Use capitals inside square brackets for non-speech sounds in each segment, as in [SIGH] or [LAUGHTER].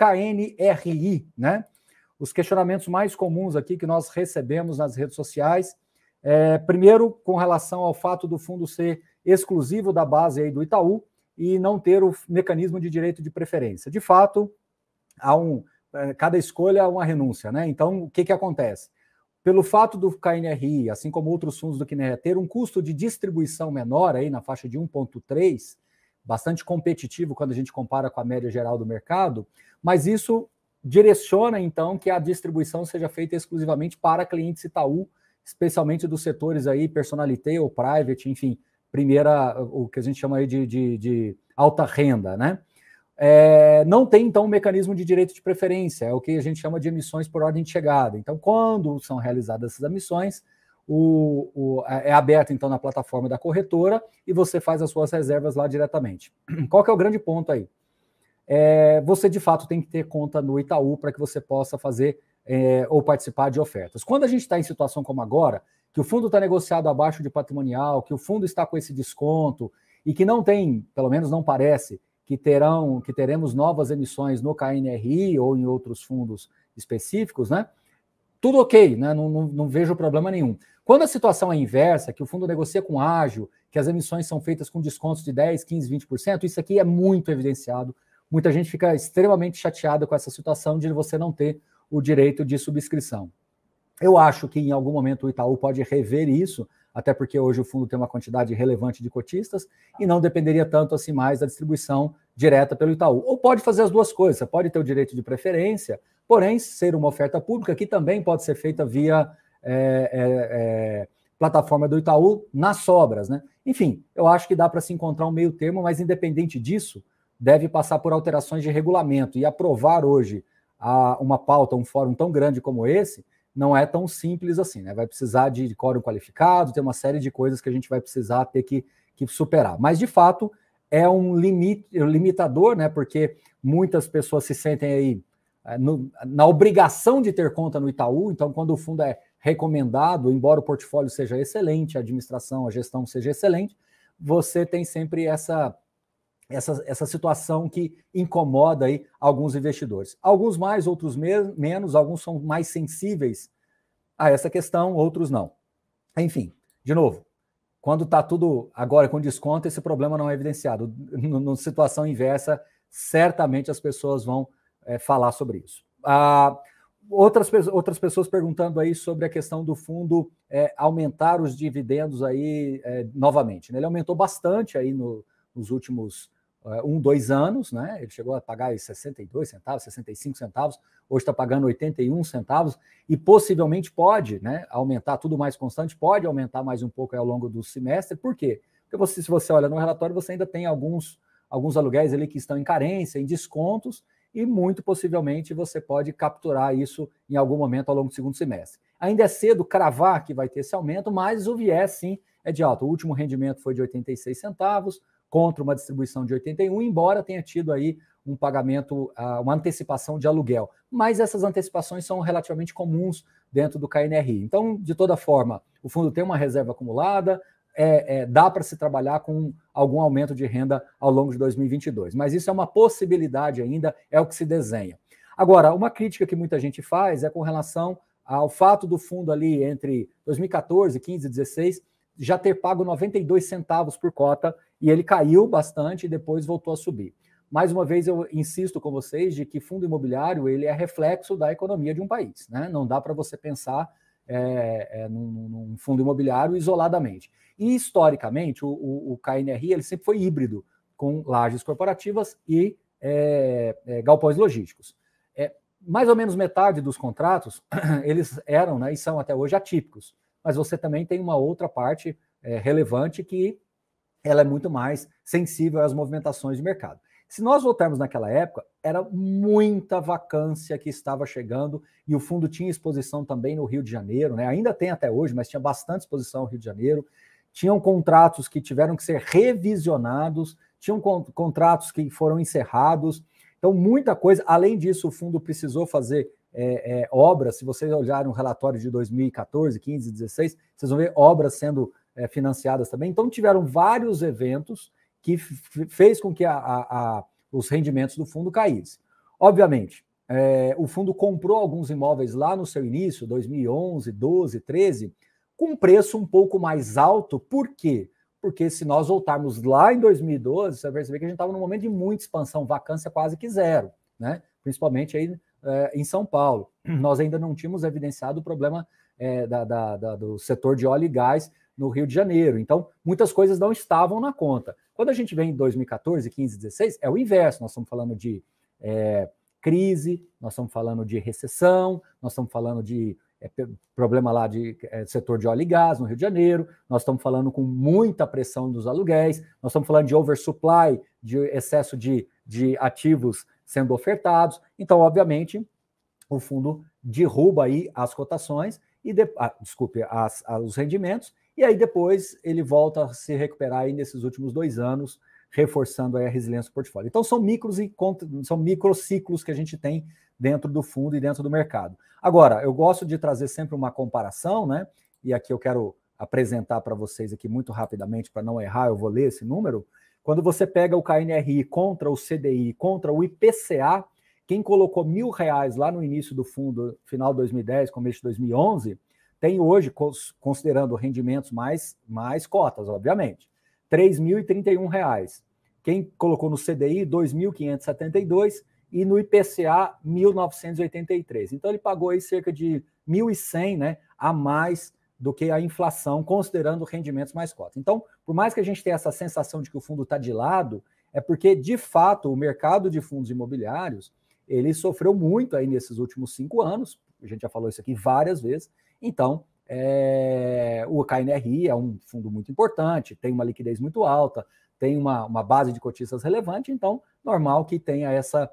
KNRI, né? Os questionamentos mais comuns aqui que nós recebemos nas redes sociais. É, primeiro, com relação ao fato do fundo ser exclusivo da base aí do Itaú e não ter o mecanismo de direito de preferência. De fato, há um, é, cada escolha é uma renúncia, né? Então, o que, que acontece? Pelo fato do KNRI, assim como outros fundos do KNRI, ter um custo de distribuição menor aí na faixa de 1,3%, bastante competitivo quando a gente compara com a média geral do mercado, mas isso direciona então que a distribuição seja feita exclusivamente para clientes Itaú, especialmente dos setores aí personalité ou private, enfim, primeira, o que a gente chama aí de, de, de alta renda, né? É, não tem, então, um mecanismo de direito de preferência, é o que a gente chama de emissões por ordem de chegada. Então, quando são realizadas essas emissões, o, o, é, é aberta então na plataforma da corretora e você faz as suas reservas lá diretamente. [CLEARS THROAT] Qual que é o grande ponto aí? É, você de fato tem que ter conta no Itaú para que você possa fazer é, ou participar de ofertas. Quando a gente está em situação como agora, que o fundo está negociado abaixo de patrimonial, que o fundo está com esse desconto e que não tem, pelo menos não parece, que terão, que teremos novas emissões no KNRI ou em outros fundos específicos, né? tudo ok, né? não, não, não vejo problema nenhum. Quando a situação é inversa, que o fundo negocia com ágil, que as emissões são feitas com descontos de 10, 15, 20%, isso aqui é muito evidenciado. Muita gente fica extremamente chateada com essa situação de você não ter o direito de subscrição. Eu acho que em algum momento o Itaú pode rever isso, até porque hoje o fundo tem uma quantidade relevante de cotistas e não dependeria tanto assim mais da distribuição direta pelo Itaú. Ou pode fazer as duas coisas, pode ter o direito de preferência, porém, ser uma oferta pública que também pode ser feita via é, é, é plataforma do Itaú nas sobras. Né? Enfim, eu acho que dá para se encontrar um meio termo, mas independente disso, deve passar por alterações de regulamento e aprovar hoje a, uma pauta, um fórum tão grande como esse, não é tão simples assim, né? Vai precisar de quórum qualificado, tem uma série de coisas que a gente vai precisar ter que, que superar. Mas, de fato, é um limite, limitador, né? Porque muitas pessoas se sentem aí eh, no, na obrigação de ter conta no Itaú, então quando o fundo é recomendado, embora o portfólio seja excelente, a administração, a gestão seja excelente, você tem sempre essa essa, essa situação que incomoda aí alguns investidores. Alguns mais, outros menos, alguns são mais sensíveis a essa questão, outros não. Enfim, de novo, quando está tudo agora com desconto, esse problema não é evidenciado. [LAUGHS] Na situação inversa, certamente as pessoas vão é, falar sobre isso. Ah, outras, outras pessoas perguntando aí sobre a questão do fundo é, aumentar os dividendos aí é, novamente. Né? Ele aumentou bastante aí no, nos últimos é, um, dois anos, né? Ele chegou a pagar 62 centavos, 65 centavos, hoje está pagando 81 centavos e possivelmente pode né, aumentar tudo mais constante, pode aumentar mais um pouco ao longo do semestre. Por quê? Porque você, se você olha no relatório, você ainda tem alguns, alguns aluguéis ali que estão em carência, em descontos, e muito possivelmente você pode capturar isso em algum momento ao longo do segundo semestre. Ainda é cedo cravar que vai ter esse aumento, mas o viés sim é de alta. O último rendimento foi de 86 centavos contra uma distribuição de 81, embora tenha tido aí um pagamento, ah, uma antecipação de aluguel. Mas essas antecipações são relativamente comuns dentro do KNRI. Então, de toda forma, o fundo tem uma reserva acumulada, é, é, dá para se trabalhar com algum aumento de renda ao longo de 2022. Mas isso é uma possibilidade ainda, é o que se desenha. Agora, uma crítica que muita gente faz é com relação ao fato do fundo ali entre 2014, 15 e 16 já ter pago 92 centavos por cota e ele caiu bastante e depois voltou a subir. Mais uma vez eu insisto com vocês de que fundo imobiliário ele é reflexo da economia de um país, né? Não dá para você pensar é, é, num, num fundo imobiliário isoladamente. E, historicamente, o, o, KNRI ele sempre foi híbrido, com lajes corporativas e é, é, galpões logísticos. É, mais ou menos metade dos contratos, [CLEARS THROAT] eles eram né, e são até hoje atípicos, mas você também tem uma outra parte é, relevante que ela é muito mais sensível às movimentações de mercado. Se nós voltarmos naquela época, era muita vacância que estava chegando e o fundo tinha exposição também no Rio de Janeiro, né? ainda tem até hoje, mas tinha bastante exposição no Rio de Janeiro tinham contratos que tiveram que ser revisionados, tinham con contratos que foram encerrados. Então, muita coisa. Além disso, o fundo precisou fazer é, é, obras. Se vocês olharem o relatório de 2014, 15, 16, vocês vão ver obras sendo é, financiadas também. Então, tiveram vários eventos que fez com que a, a, a, os rendimentos do fundo caíssem. Obviamente, é, o fundo comprou alguns imóveis lá no seu início, 2011, 12, 13, com preço um pouco mais alto. Por quê? Porque se nós voltarmos lá em 2012, você vai perceber que a gente estava num momento de muita expansão, vacância quase que zero, né? principalmente aí é, em São Paulo. [CLEARS THROAT] Nós ainda não tínhamos evidenciado o problema é, da, da, da, do setor de óleo e gás no Rio de Janeiro. Então, muitas coisas não estavam na conta. Quando a gente vem em 2014, 15, 16, é o inverso. Nós estamos falando de é, crise, nós estamos falando de recessão, nós estamos falando de é, problema lá de é, setor de óleo e gás no Rio de Janeiro, nós estamos falando com muita pressão dos aluguéis, nós estamos falando de oversupply, de excesso de, de ativos sendo ofertados. Então, obviamente, o fundo derruba aí as cotações e de, ah, desculpe, as, as, os rendimentos, e aí depois ele volta a se recuperar aí nesses últimos dois anos, reforçando a resiliência do portfólio. Então são micros e são microciclos que a gente tem dentro do fundo e dentro do mercado. Agora, eu gosto de trazer sempre uma comparação, né? E aqui eu quero apresentar para vocês aqui muito rapidamente para não errar, eu vou ler esse número. Quando você pega o KNRI contra o CDI, contra o IPCA, quem colocou mil reais lá no início do fundo, final de 2010, começo de 2011, tem hoje, considerando rendimentos mais, mais cotas, obviamente, R$ reais. Quem colocou no CDI, 2.572, e no IPCA 1983. Então ele pagou aí cerca de 1.100, né, a mais do que a inflação, considerando rendimentos mais cotas. Então, por mais que a gente tenha essa sensação de que o fundo está de lado, é porque, de fato, o mercado de fundos imobiliários ele sofreu muito aí nesses últimos cinco anos, a gente já falou isso aqui várias vezes, então é, o KNRI é um fundo muito importante, tem uma liquidez muito alta, tem uma, uma base de cotistas relevante, então normal que tenha essa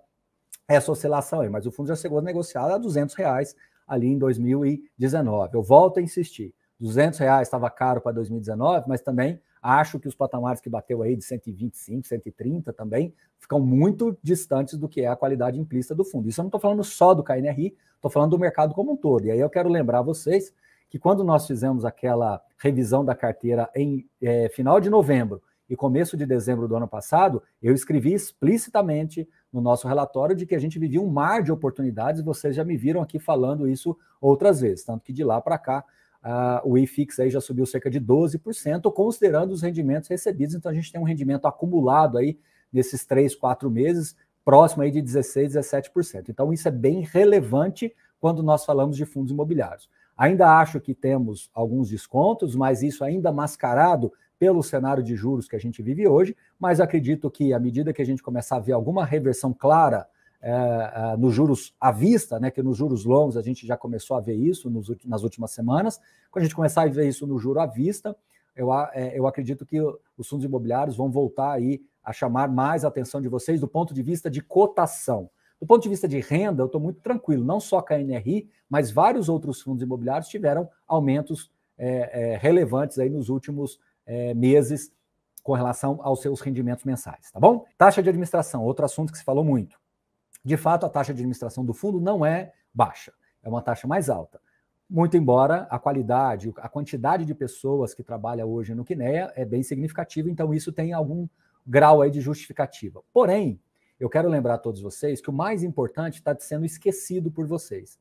essa oscilação aí, mas o fundo já chegou negociado a 200 reais ali em 2019. Eu volto a insistir, 200 reais estava caro para 2019, mas também acho que os patamares que bateu aí de 125, 130 também ficam muito distantes do que é a qualidade implícita do fundo. Isso eu não estou falando só do KNRI, estou falando do mercado como um todo. E aí eu quero lembrar vocês que quando nós fizemos aquela revisão da carteira em é, final de novembro e começo de dezembro do ano passado, eu escrevi explicitamente no nosso relatório de que a gente vivia um mar de oportunidades, vocês já me viram aqui falando isso outras vezes, tanto que de lá para cá Uh, o IFIX aí já subiu cerca de 12%, considerando os rendimentos recebidos. Então a gente tem um rendimento acumulado aí nesses três, quatro meses, próximo aí de 16%, 17%. Então isso é bem relevante quando nós falamos de fundos imobiliários. Ainda acho que temos alguns descontos, mas isso ainda mascarado pelo cenário de juros que a gente vive hoje, mas acredito que à medida que a gente começar a ver alguma reversão clara é, é, nos juros à vista, né, que nos juros longos a gente já começou a ver isso nos, nas últimas semanas, quando a gente começar a ver isso no juro à vista, eu, é, eu acredito que os fundos imobiliários vão voltar aí a chamar mais a atenção de vocês do ponto de vista de cotação. Do ponto de vista de renda, eu estou muito tranquilo. Não só a KNRI, mas vários outros fundos imobiliários tiveram aumentos é, é, relevantes aí nos últimos é, meses com relação aos seus rendimentos mensais, tá bom? Taxa de administração, outro assunto que se falou muito. De fato, a taxa de administração do fundo não é baixa, é uma taxa mais alta. Muito embora a qualidade, a quantidade de pessoas que trabalha hoje no Quinea é bem significativa, então isso tem algum grau aí de justificativa. Porém, eu quero lembrar a todos vocês que o mais importante está sendo esquecido por vocês,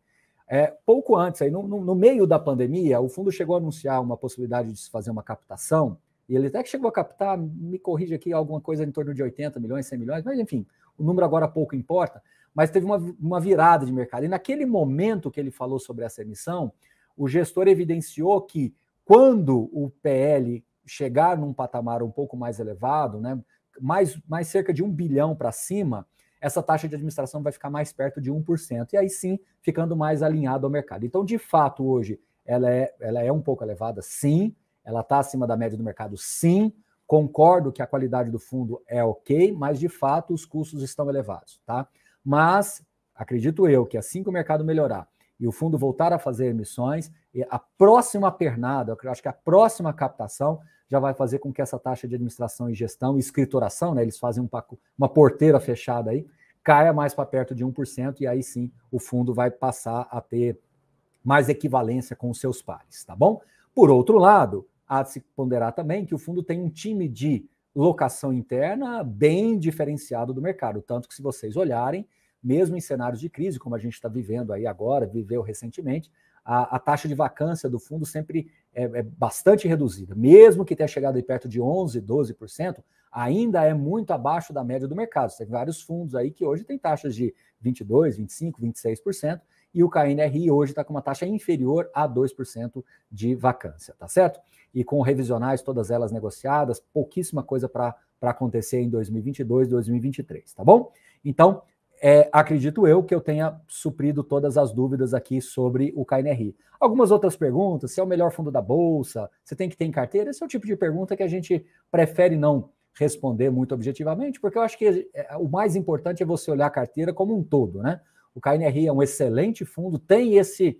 é, pouco antes, aí, no, no, meio da pandemia, o fundo chegou a anunciar uma possibilidade de se fazer uma captação, e ele até que chegou a captar, me corrige aqui, alguma coisa em torno de 80 milhões, 100 milhões, mas enfim, o número agora pouco importa, mas teve uma, uma virada de mercado. E naquele momento que ele falou sobre essa emissão, o gestor evidenciou que quando o PL chegar num patamar um pouco mais elevado, né, mais, mais cerca de um bilhão para cima, essa taxa de administração vai ficar mais perto de 1%, e aí sim ficando mais alinhado ao mercado. Então, de fato, hoje ela é, ela é um pouco elevada, sim, ela está acima da média do mercado, sim. Concordo que a qualidade do fundo é ok, mas de fato os custos estão elevados, tá? Mas acredito eu que assim que o mercado melhorar, e o fundo voltar a fazer emissões, a próxima pernada, acho que a próxima captação já vai fazer com que essa taxa de administração e gestão e escrituração, né, eles fazem um uma porteira fechada aí, caia mais para perto de 1%, e aí sim o fundo vai passar a ter mais equivalência com os seus pares, tá bom? Por outro lado, há de se ponderar também que o fundo tem um time de locação interna bem diferenciado do mercado, tanto que se vocês olharem, mesmo em cenários de crise, como a gente está vivendo aí agora, viveu recentemente, a, a, taxa de vacância do fundo sempre é, é, bastante reduzida. Mesmo que tenha chegado aí perto de 11%, 12%, ainda é muito abaixo da média do mercado. Tem vários fundos aí que hoje têm taxas de 22%, 25%, 26%, e o KNRI hoje está com uma taxa inferior a 2% de vacância, tá certo? E com revisionais, todas elas negociadas, pouquíssima coisa para acontecer em 2022, 2023, tá bom? Então, é, acredito eu que eu tenha suprido todas as dúvidas aqui sobre o KNRI. Algumas outras perguntas, se é o melhor fundo da Bolsa, você tem que ter em carteira, esse é o tipo de pergunta que a gente prefere não responder muito objetivamente, porque eu acho que é, é, o mais importante é você olhar a carteira como um todo, né? O KNRI é um excelente fundo, tem esse,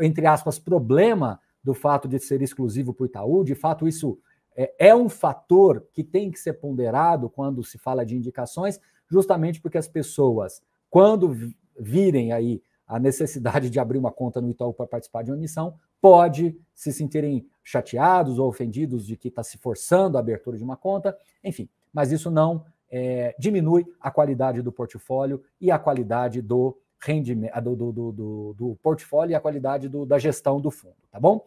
entre aspas, problema do fato de ser exclusivo para o Itaú, de fato isso é, é um fator que tem que ser ponderado quando se fala de indicações, justamente porque as pessoas, quando virem aí a necessidade de abrir uma conta no Itaú para participar de uma missão, pode se sentirem chateados ou ofendidos de que está se forçando a abertura de uma conta, enfim, mas isso não é, diminui a qualidade do portfólio e a qualidade do rendimento do, do, do, do portfólio e a qualidade da gestão do fundo, tá bom?